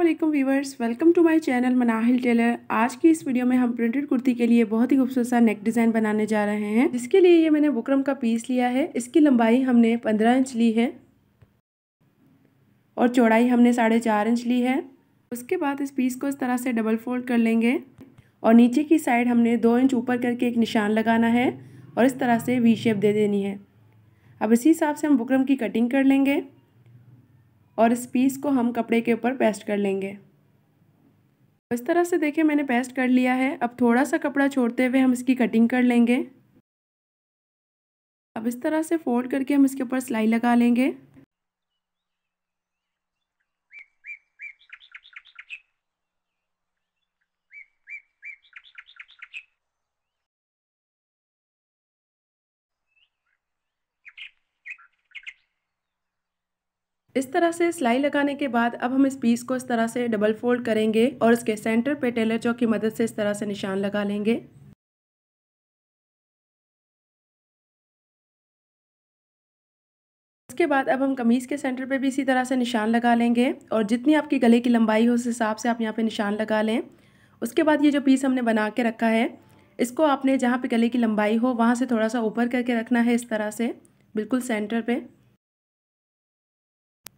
Aslam viewers welcome to my channel Manahil Taylor आज की इस वीडियो में हम प्रिंटेड कुर्ती के लिए बहुत ही खूबसूरत सा नेक डिज़ाइन बनाने जा रहे हैं जिसके लिए ये मैंने बुकरम का पीस लिया है इसकी लंबाई हमने 15 इंच ली है और चौड़ाई हमने साढ़े चार इंच ली है उसके बाद इस पीस को इस तरह से डबल फोल्ड कर लेंगे और नीचे की साइड हमने दो इंच ऊपर करके एक निशान लगाना है और इस तरह से वी शेप दे देनी है अब इसी हिसाब से हम बुकरम की कटिंग कर लेंगे और इस पीस को हम कपड़े के ऊपर पेस्ट कर लेंगे इस तरह से देखिए मैंने पेस्ट कर लिया है अब थोड़ा सा कपड़ा छोड़ते हुए हम इसकी कटिंग कर लेंगे अब इस तरह से फोल्ड करके हम इसके ऊपर सिलाई लगा लेंगे इस तरह से सिलाई लगाने के बाद अब हम इस पीस को इस तरह से डबल फोल्ड करेंगे और इसके सेंटर पे टेलर चौक की मदद से इस तरह से निशान लगा लेंगे उसके बाद अब हम कमीज़ के सेंटर पे भी इसी तरह से निशान लगा लेंगे और जितनी आपकी गले की लंबाई हो उस हिसाब से आप यहाँ पे निशान लगा लें उसके बाद ये जो पीस हमने बना के रखा है इसको आपने जहाँ पे गले की लंबाई हो वहाँ से थोड़ा सा ऊपर करके रखना है इस तरह से बिल्कुल सेंटर पे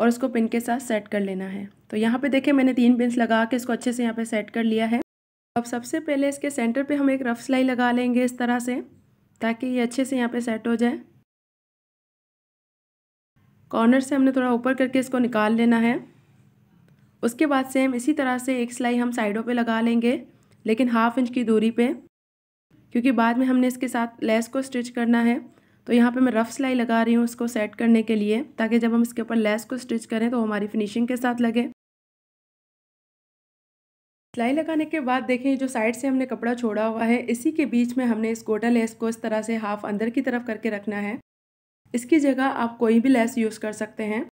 और इसको पिन के साथ सेट कर लेना है तो यहाँ पे देखें मैंने तीन पिन लगा के इसको अच्छे से यहाँ पे सेट कर लिया है अब सबसे पहले इसके सेंटर पे हम एक रफ सिलाई लगा लेंगे इस तरह से ताकि ये अच्छे से यहाँ पे सेट हो जाए कॉर्नर से हमने थोड़ा ऊपर करके इसको निकाल लेना है उसके बाद सेम इसी तरह से एक सिलाई हम साइडों पर लगा लेंगे लेकिन हाफ इंच की दूरी पर क्योंकि बाद में हमने इसके साथ लेस को स्टिच करना है तो यहाँ पे मैं रफ़ सिलाई लगा रही हूँ इसको सेट करने के लिए ताकि जब हम इसके ऊपर लेस को स्टिच करें तो हमारी फिनिशिंग के साथ लगे सिलाई लगाने के बाद देखें जो साइड से हमने कपड़ा छोड़ा हुआ है इसी के बीच में हमने इस गोटा लेस को इस तरह से हाफ अंदर की तरफ करके रखना है इसकी जगह आप कोई भी लेस यूज़ कर सकते हैं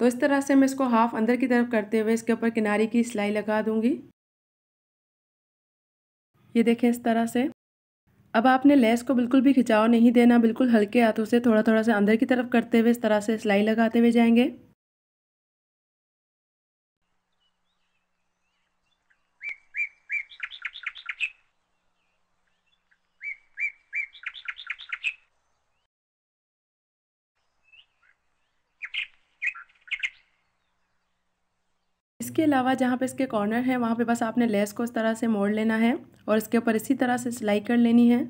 तो इस तरह से मैं इसको हाफ अंदर की तरफ करते हुए इसके ऊपर किनारे की सिलाई लगा दूंगी ये देखें इस तरह से अब आपने लेस को बिल्कुल भी खिंचाव नहीं देना बिल्कुल हल्के हाथों से थोड़ा थोड़ा सा अंदर की तरफ करते हुए इस तरह से सिलाई लगाते हुए जाएंगे इसके अलावा जहाँ पे इसके कॉर्नर हैं वहाँ पे बस आपने लेस को इस तरह से मोड़ लेना है और इसके ऊपर इसी तरह से सिलाई कर लेनी है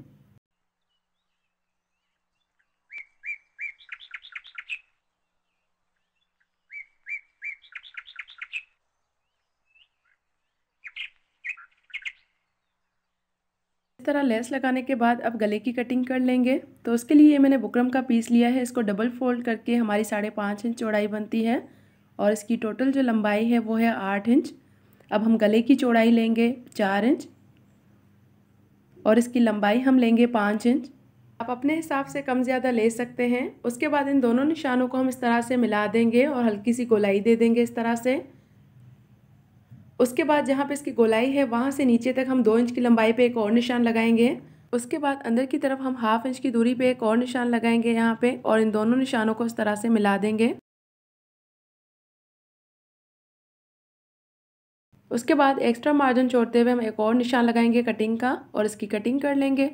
इस तरह लेस लगाने के बाद अब गले की कटिंग कर लेंगे तो उसके लिए मैंने बुकरम का पीस लिया है इसको डबल फोल्ड करके हमारी साढ़े पाँच इंच चौड़ाई बनती है और इसकी टोटल जो लंबाई है वो है आठ इंच अब हम गले की चौड़ाई लेंगे चार इंच और इसकी लंबाई हम लेंगे पाँच इंच आप अपने हिसाब से कम ज़्यादा ले सकते हैं उसके बाद इन दोनों निशानों को हम इस तरह से मिला देंगे और हल्की सी गोलाई दे देंगे इस तरह से उसके बाद जहाँ पे इसकी गोलाई है वहाँ से नीचे तक हम दो इंच की लंबाई पे एक और निशान लगाएंगे उसके बाद अंदर की तरफ हम हाफ इंच की दूरी पे एक और निशान लगाएंगे यहाँ पे और इन दोनों निशानों को इस तरह से मिला देंगे उसके बाद एक्स्ट्रा मार्जिन छोड़ते हुए हम एक और निशान लगाएंगे कटिंग का और इसकी कटिंग कर लेंगे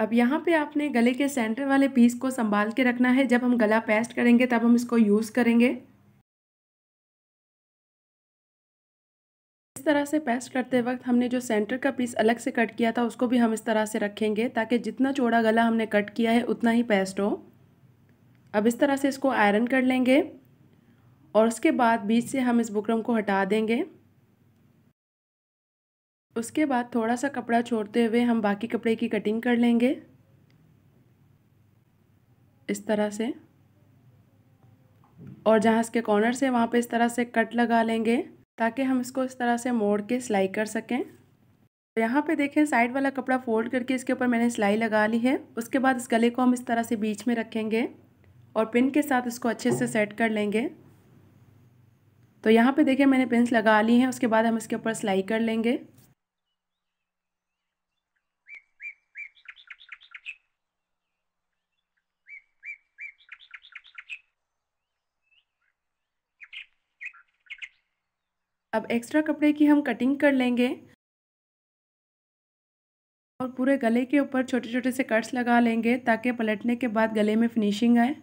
अब यहाँ पे आपने गले के सेंटर वाले पीस को संभाल के रखना है जब हम गला पेस्ट करेंगे तब हम इसको यूज़ करेंगे इस तरह से पेस्ट करते वक्त हमने जो सेंटर का पीस अलग से कट किया था उसको भी हम इस तरह से रखेंगे ताकि जितना चौड़ा गला हमने कट किया है उतना ही पेस्ट हो अब इस तरह से इसको आयरन कर लेंगे और उसके बाद बीच से हम इस बुकरम को हटा देंगे उसके बाद थोड़ा सा कपड़ा छोड़ते हुए हम बाकी कपड़े की कटिंग कर लेंगे इस तरह से और जहाँ इसके कॉर्नर से वहाँ पे इस तरह से कट लगा लेंगे ताकि हम इसको इस तरह से मोड़ के सिलाई कर सकें तो यहाँ पे देखें साइड वाला कपड़ा फोल्ड करके इसके ऊपर मैंने सिलाई लगा ली है उसके बाद इस गले को हम इस तरह से बीच में रखेंगे और पिन के साथ इसको अच्छे से सेट कर लेंगे तो यहाँ पे देखिए मैंने पिंस लगा ली हैं उसके बाद हम इसके ऊपर सिलाई कर लेंगे अब एक्स्ट्रा कपड़े की हम कटिंग कर लेंगे और पूरे गले के ऊपर छोटे छोटे से कट्स लगा लेंगे ताकि पलटने के बाद गले में फिनिशिंग आए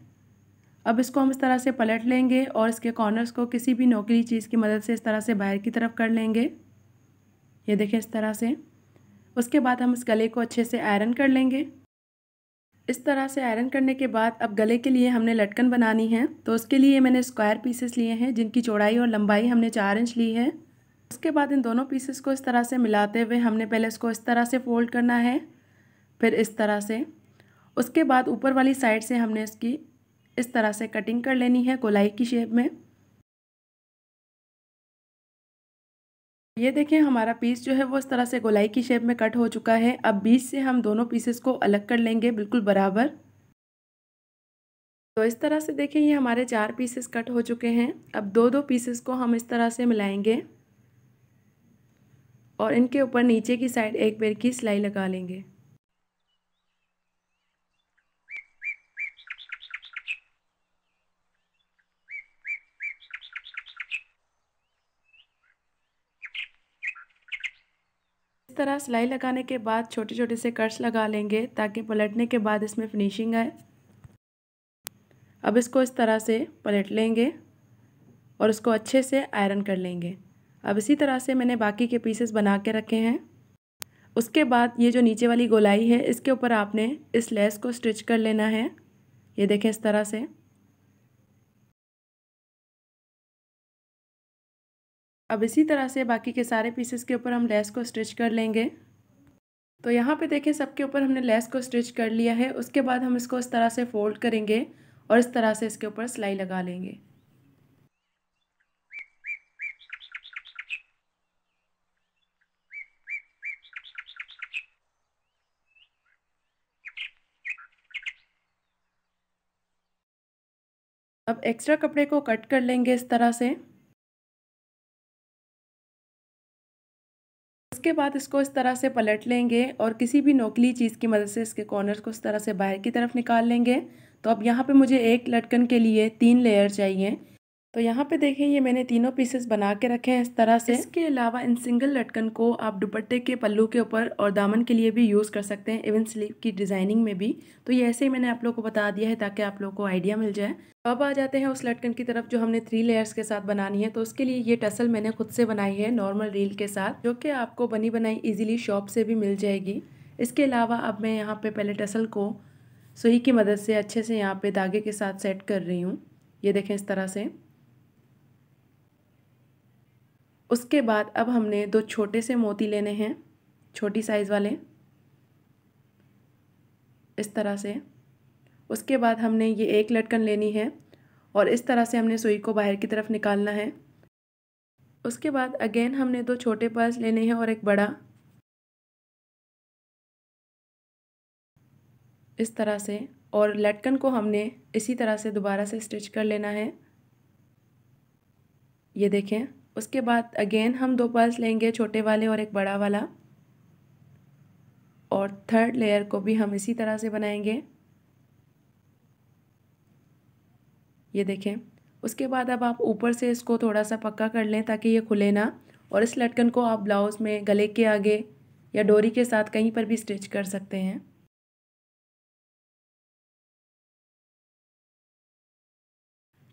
अब इसको हम इस तरह से पलट लेंगे और इसके कॉर्नर्स को किसी भी नौकरी चीज़ की मदद से इस तरह से बाहर की तरफ कर लेंगे ये देखें इस तरह से उसके बाद हम इस गले को अच्छे से आयरन कर लेंगे इस तरह से आयरन करने के बाद अब गले के लिए हमने लटकन बनानी है तो उसके लिए मैंने स्क्वायर पीसेस लिए हैं जिनकी चौड़ाई और लंबाई हमने चार इंच ली है उसके बाद इन दोनों पीसेस को इस तरह से मिलाते हुए हमने पहले इसको इस तरह से फोल्ड करना है फिर इस तरह से उसके बाद ऊपर वाली साइड से हमने इसकी इस तरह से कटिंग कर लेनी है गोलाई की शेप में ये देखें हमारा पीस जो है वो इस तरह से गोलाई की शेप में कट हो चुका है अब बीच से हम दोनों पीसेस को अलग कर लेंगे बिल्कुल बराबर तो इस तरह से देखें ये हमारे चार पीसेस कट हो चुके हैं अब दो दो पीसेस को हम इस तरह से मिलाएंगे और इनके ऊपर नीचे की साइड एक पेर की सिलाई लगा लेंगे इस तरह सिलाई लगाने के बाद छोटे छोटे से कट्स लगा लेंगे ताकि पलटने के बाद इसमें फिनिशिंग आए अब इसको इस तरह से पलट लेंगे और उसको अच्छे से आयरन कर लेंगे अब इसी तरह से मैंने बाकी के पीसेस बना के रखे हैं उसके बाद ये जो नीचे वाली गोलाई है इसके ऊपर आपने इस लेस को स्टिच कर लेना है ये देखें इस तरह से अब इसी तरह से बाकी के सारे पीसेस के ऊपर हम लेस को स्टिच कर लेंगे तो यहाँ पे देखें सबके ऊपर हमने लेस को स्टिच कर लिया है उसके बाद हम इसको इस तरह से फोल्ड करेंगे और इस तरह से इसके ऊपर सिलाई लगा लेंगे अब एक्स्ट्रा कपड़े को कट कर लेंगे इस तरह से उसके बाद इसको इस तरह से पलट लेंगे और किसी भी नोकली चीज़ की मदद से इसके कॉर्नर्स को इस तरह से बाहर की तरफ निकाल लेंगे तो अब यहाँ पे मुझे एक लटकन के लिए तीन लेयर चाहिए तो यहाँ पे देखें ये मैंने तीनों पीसेस बना के रखे हैं इस तरह से इसके अलावा इन सिंगल लटकन को आप दुपट्टे के पल्लू के ऊपर और दामन के लिए भी यूज़ कर सकते हैं इवन स्लीव की डिज़ाइनिंग में भी तो ये ऐसे ही मैंने आप लोग को बता दिया है ताकि आप लोग को आइडिया मिल जाए तो अब आ जाते हैं उस लटकन की तरफ जो हमने थ्री लेयर्स के साथ बनानी है तो उसके लिए ये टसल मैंने खुद से बनाई है नॉर्मल रील के साथ जो कि आपको बनी बनाई ईजिली शॉप से भी मिल जाएगी इसके अलावा अब मैं यहाँ पर पहले टसल को सुई की मदद से अच्छे से यहाँ पर धागे के साथ सेट कर रही हूँ ये देखें इस तरह से उसके बाद अब हमने दो छोटे से मोती लेने हैं छोटी साइज़ वाले इस तरह से उसके बाद हमने ये एक लटकन लेनी है और इस तरह से हमने सुई को बाहर की तरफ निकालना है उसके बाद अगेन हमने दो छोटे पर्स लेने हैं और एक बड़ा इस तरह से और लटकन को हमने इसी तरह से दोबारा से स्टिच कर लेना है ये देखें उसके बाद अगेन हम दो पल्स लेंगे छोटे वाले और एक बड़ा वाला और थर्ड लेयर को भी हम इसी तरह से बनाएंगे ये देखें उसके बाद अब आप ऊपर से इसको थोड़ा सा पक्का कर लें ताकि ये खुले ना और इस लटकन को आप ब्लाउज़ में गले के आगे या डोरी के साथ कहीं पर भी स्टिच कर सकते हैं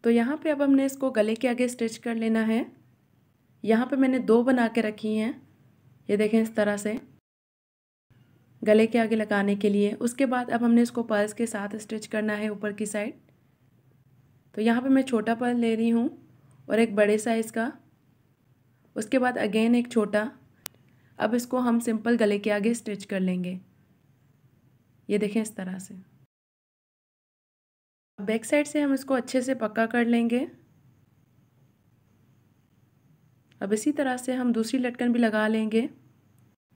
तो यहाँ पे अब हमने इसको गले के आगे स्टिच कर लेना है यहाँ पे मैंने दो बना के रखी हैं ये देखें इस तरह से गले के आगे लगाने के लिए उसके बाद अब हमने इसको पर्ल्स के साथ स्टिच करना है ऊपर की साइड तो यहाँ पे मैं छोटा पर्ल ले रही हूँ और एक बड़े साइज़ का उसके बाद अगेन एक छोटा अब इसको हम सिंपल गले के आगे स्टिच कर लेंगे ये देखें इस तरह से बैक साइड से हम इसको अच्छे से पक्का कर लेंगे अब इसी तरह से हम दूसरी लटकन भी लगा लेंगे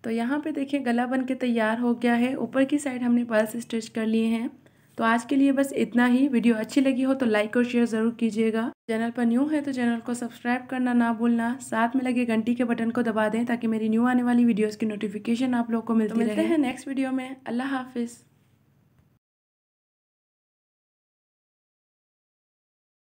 तो यहाँ पे देखिए गला बन के तैयार हो गया है ऊपर की साइड हमने पल्स स्टिच कर लिए हैं तो आज के लिए बस इतना ही वीडियो अच्छी लगी हो तो लाइक और शेयर ज़रूर कीजिएगा चैनल पर न्यू है तो चैनल को सब्सक्राइब करना ना भूलना साथ में लगे घंटी के बटन को दबा दें ताकि मेरी न्यू आने वाली वीडियोज़ की नोटिफिकेशन आप लोग को मिलती तो मिलते रहे। हैं नेक्स्ट वीडियो में अल्लाह हाफिज़